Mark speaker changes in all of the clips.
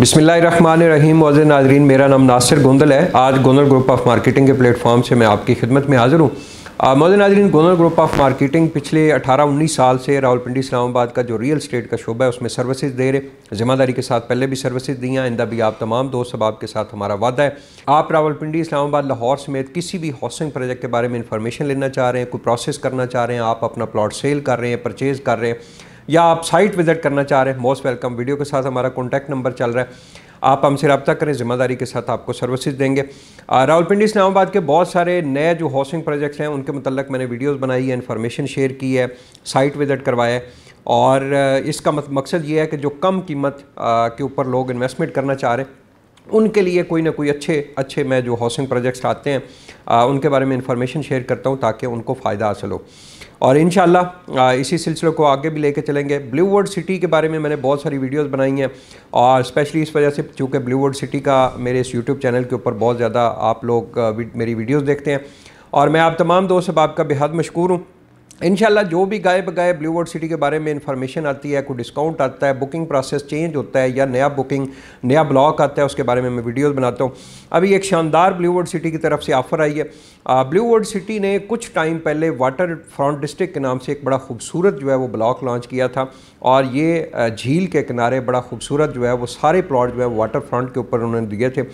Speaker 1: बिसमीम मोज़ नाजरीन मेरा नाम नासिर गोंदल है आज गोंदल ग्रुप ऑफ मार्केटिंग के प्लेटफॉर्म से मैं आपकी खिदमत में हाज़िर हूँ मोज़ नाजरीन गोंदल ग्रुप ऑफ मार्केटिंग पिछले 18-19 साल से रावलपिंडी इस्लामाबाद का जो रियल स्टेट का शोबा है उसमें सर्विसेज दे रहे ज़िम्मेदारी के साथ पहले भी सर्विसेज दी हैं आइंदा भी आप तमाम दोस्त अब आपके साथ हमारा वादा है आप रावलपिंडी इस्लामाबाद लाहौर समेत किसी भी हाउसिंग प्रोजेक्ट के बारे में इंफॉर्मेशन लेना चाह रहे हैं कोई प्रोसेस करना चाह रहे हैं आप अपना प्लाट सेल कर रहे हैं परचेज़ कर रहे हैं या आप साइट विज़िट करना चाह रहे हैं मोस्ट वेलकम वीडियो के साथ हमारा कॉन्टैक्ट नंबर चल रहा है आप हमसे रब्ता करें ज़िम्मेदारी के साथ आपको सर्विसेज देंगे रावलपिंडी इस्लामाबाद के बहुत सारे नए जो हाउसिंग प्रोजेक्ट्स हैं उनके मतलब मैंने वीडियोस बनाई है इन्फॉर्मेशन शेयर की है साइट विज़िट करवाया है और इसका मकसद ये है कि जो कम कीमत के ऊपर लोग इन्वेस्टमेंट करना चाह रहे हैं उनके लिए कोई ना कोई अच्छे अच्छे मैं जो हाउसिंग प्रोजेक्ट्स आते हैं उनके बारे में इंफॉर्मेशन शेयर करता हूँ ताकि उनको फ़ायदा हासिल हो और इन इसी सिलसिले को आगे भी लेके चलेंगे ब्लू वर्ड सिटी के बारे में मैंने बहुत सारी वीडियोस बनाई हैं और स्पेशली इस वजह से चूँकि ब्लू वर्ड सिटी का मेरे इस यूट्यूब चैनल के ऊपर बहुत ज़्यादा आप लोग मेरी वीडियोज़ देखते हैं और मैं आप तमाम दोस्त अब आपका बेहद मशहूर हूँ इनशाला जो भी गाय बगाए ब्लू वर्ड सिटी के बारे में इंफॉर्मेशन आती है कोई डिस्काउंट आता है बुकिंग प्रोसेस चेंज होता है या नया बुकिंग नया ब्लॉक आता है उसके बारे में मैं वीडियोस बनाता हूँ अभी एक शानदार ब्लू वर्ड सिटी की तरफ से ऑफ़र आई है ब्लू वर्ड सिटी ने कुछ टाइम पहले वाटर फ्रंट डिस्ट्रिक्ट के नाम से एक बड़ा खूबसूरत जो है वो ब्लॉक लॉन्च किया था और ये झील के किनारे बड़ा खूबसूरत जो है वो सारे प्लाट जो है वाटर फ्रंट के ऊपर उन्होंने दिए थे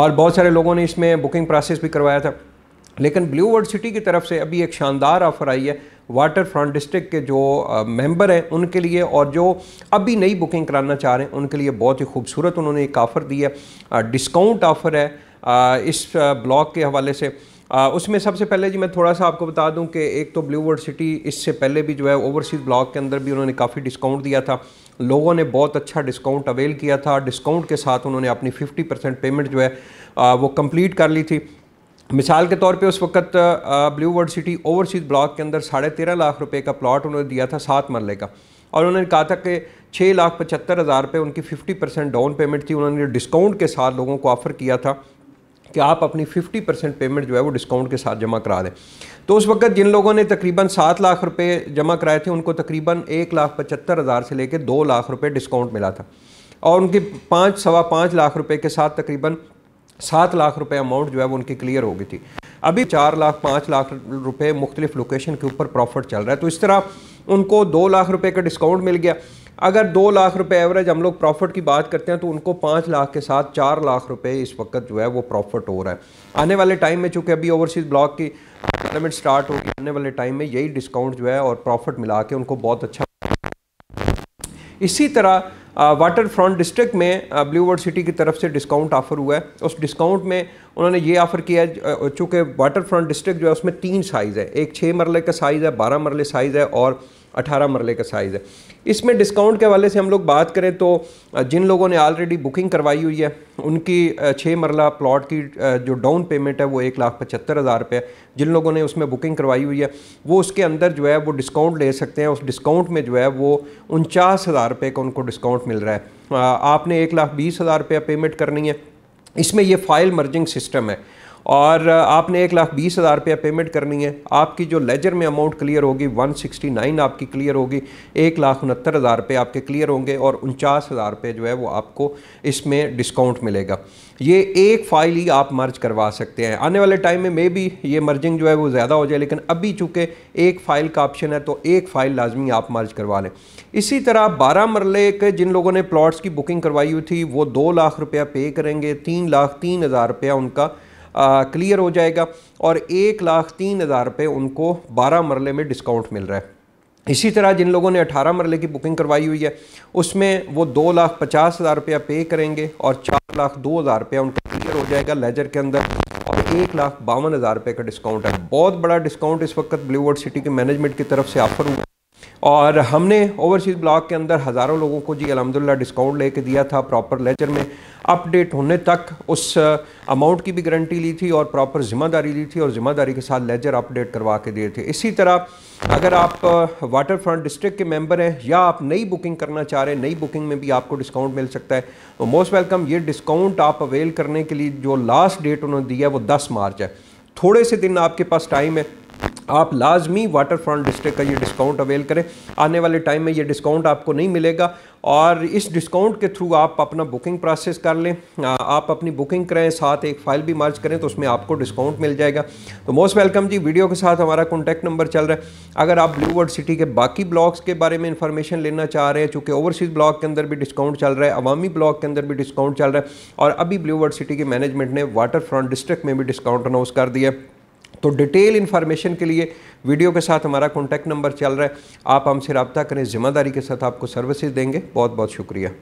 Speaker 1: और बहुत सारे लोगों ने इसमें बुकिंग प्रोसेस भी करवाया था लेकिन ब्लू वर्ड सिटी की तरफ से अभी एक शानदार ऑफ़र आई है वाटर फ्रंट डिस्ट्रिक्ट के जो मेंबर हैं उनके लिए और जो अभी नई बुकिंग कराना चाह रहे हैं उनके लिए बहुत ही खूबसूरत उन्होंने एक ऑफ़र दिया डिस्काउंट ऑफ़र है इस ब्लॉक के हवाले से उसमें सबसे पहले जी मैं थोड़ा सा आपको बता दूं कि एक तो ब्लू वर्ड सिटी इससे पहले भी जो है ओवरसीज़ ब्लॉक के अंदर भी उन्होंने काफ़ी डिस्काउंट दिया था लोगों ने बहुत अच्छा डिस्काउंट अवेल किया था डिस्काउंट के साथ उन्होंने अपनी 50 परसेंट पेमेंट जो है वो कंप्लीट कर ली थी मिसाल के तौर पे उस वक्त Blue World City overseas block के अंदर साढ़े तेरह लाख रुपए का प्लॉट उन्होंने दिया था सात मरले का और उन्होंने कहा था कि छः लाख पचहत्तर हज़ार रुपये उनकी फिफ्टी परसेंट डाउन पेमेंट थी उन्होंने डिस्काउंट के साथ लोगों को ऑफ़र किया था कि आप अपनी फिफ्टी परसेंट पेमेंट जो है वो डिस्काउंट के साथ जमा करा दें तो उस वक्त जिन लोगों ने तकरीबन सात लाख रुपये जमा कराए थे उनको तकरीबन एक लाख पचहत्तर हज़ार से लेकर दो लाख रुपये डिस्काउंट मिला था और उनके पाँच सवा पाँच लाख रुपये के साथ तकरीबन सात लाख रुपए अमाउंट जो है वो उनकी क्लियर हो गई थी अभी चार लाख पाँच लाख रुपए मुख्तलिफ लोकेशन के ऊपर प्रॉफिट चल रहा है तो इस तरह उनको दो लाख रुपए का डिस्काउंट मिल गया अगर दो लाख रुपए एवरेज हम लोग प्रॉफिट की बात करते हैं तो उनको पाँच लाख के साथ चार लाख रुपए इस वक्त जो है वो प्रॉफिट हो रहा है आने वाले टाइम में चूँकि अभी ओवरसीज़ ब्लॉक की टूर्नामेंट स्टार्ट होगी आने वाले टाइम में यही डिस्काउंट जो है और प्रॉफिट मिला के उनको बहुत अच्छा इसी तरह वाटर फ्रंट डिस्ट्रिक्ट में ब्लू वर्ड सिटी की तरफ से डिस्काउंट ऑफर हुआ है उस डिस्काउंट में उन्होंने ये ऑफ़र किया चूँकि वाटर फ्रंट डिस्ट्रिक्ट जो है उसमें तीन साइज़ है एक छः मरले का साइज़ है बारह मरले साइज़ है और अठारह मरले का साइज़ है इसमें डिस्काउंट के हवाले से हम लोग बात करें तो जिन लोगों ने ऑलरेडी बुकिंग करवाई हुई है उनकी छः मरला प्लॉट की जो डाउन पेमेंट है वो एक लाख पचहत्तर हज़ार रुपये जिन लोगों ने उसमें बुकिंग करवाई हुई है वो उसके अंदर जो है वो डिस्काउंट ले सकते हैं उस डिस्काउंट में जो है वो उनचास हज़ार रुपये का उनको डिस्काउंट मिल रहा है आपने एक लाख बीस हज़ार रुपया पेमेंट करनी है इसमें यह फ़ाइल मर्जिंग सिस्टम है और आपने एक लाख बीस हज़ार रुपया पेमेंट करनी है आपकी जो लेजर में अमाउंट क्लियर होगी वन सिक्सटी नाइन आपकी क्लियर होगी एक लाख उनहत्तर हज़ार रुपये आपके क्लियर होंगे और उनचास हज़ार रुपये जो है वो आपको इसमें डिस्काउंट मिलेगा ये एक फ़ाइल ही आप मर्ज करवा सकते हैं आने वाले टाइम में मे भी ये मर्जिंग जो है वो ज़्यादा हो जाए लेकिन अभी चूँकि एक फ़ाइल का ऑप्शन है तो एक फ़ाइल लाजमी आप मर्ज करवा लें इसी तरह बारह मरले के जिन लोगों ने प्लाट्स की बुकिंग करवाई हुई थी वो दो लाख रुपया पे करेंगे तीन लाख तीन हज़ार रुपया उनका क्लियर हो जाएगा और एक लाख तीन हज़ार रुपये उनको बारह मरले में डिस्काउंट मिल रहा है इसी तरह जिन लोगों ने अठारह मरले की बुकिंग करवाई हुई है उसमें वो दो लाख पचास हज़ार रुपया पे करेंगे और चार लाख दो हज़ार रुपया उनका क्लियर हो जाएगा लेजर के अंदर और एक लाख बावन हज़ार रुपये का डिस्काउंट है बहुत बड़ा डिस्काउंट इस वक्त ब्लू वर्ड सिटी के मैनेजमेंट की तरफ से ऑफर हुआ और हमने ओवरसीज़ ब्लॉक के अंदर हज़ारों लोगों को जी अलहमदिल्ला डिस्काउंट लेके दिया था प्रॉपर लेजर में अपडेट होने तक उस अमाउंट uh, की भी गारंटी ली थी और प्रॉपर ज़िम्मेदारी ली थी और ज़िम्मेदारी के साथ लेजर अपडेट करवा के दिए थे इसी तरह अगर आप वाटर फ्रंट डिस्ट्रिक्ट के मेंबर हैं या आप नई बुकिंग करना चाह रहे हैं नई बुकिंग में भी आपको डिस्काउंट मिल सकता है तो मोस्ट वेलकम ये डिस्काउंट आप अवेल करने के लिए जो लास्ट डेट उन्होंने दी है वो दस मार्च है थोड़े से दिन आपके पास टाइम है आप लाजमी वाटर फ्रंट डिस्ट्रिक्ट का ये डिस्काउंट अवेल करें आने वाले टाइम में ये डिस्काउंट आपको नहीं मिलेगा और इस डिस्काउंट के थ्रू आप अपना बुकिंग प्रोसेस कर लें आप अपनी बुकिंग करें साथ एक फ़ाइल भी मर्ज करें तो उसमें आपको डिस्काउंट मिल जाएगा तो मोस्ट वेलकम जी वीडियो के साथ हमारा कॉन्टैक्ट नंबर चल रहा है अगर आप ब्लू वर्ड सिटी के बाकी ब्लॉक्स के बारे में इन्फॉर्मेशन लेना चाह रहे हैं चूँकि ओवरसीज़ ब्लॉक के अंदर भी डिस्काउंट चल रहा है अवामी ब्लॉक के अंदर भी डिस्काउंट चल रहा है और अभी ब्लू वर्ड सिटी के मैनेजमेंट ने वाटर फ्रंट डिस्ट्रिक्ट में भी डिस्काउंट अनाउंस कर दिया तो डिटेल इन्फॉर्मेशन के लिए वीडियो के साथ हमारा कॉन्टैक्ट नंबर चल रहा है आप हमसे रबता करें ज़िम्मेदारी के साथ आपको सर्विसेज देंगे बहुत बहुत शुक्रिया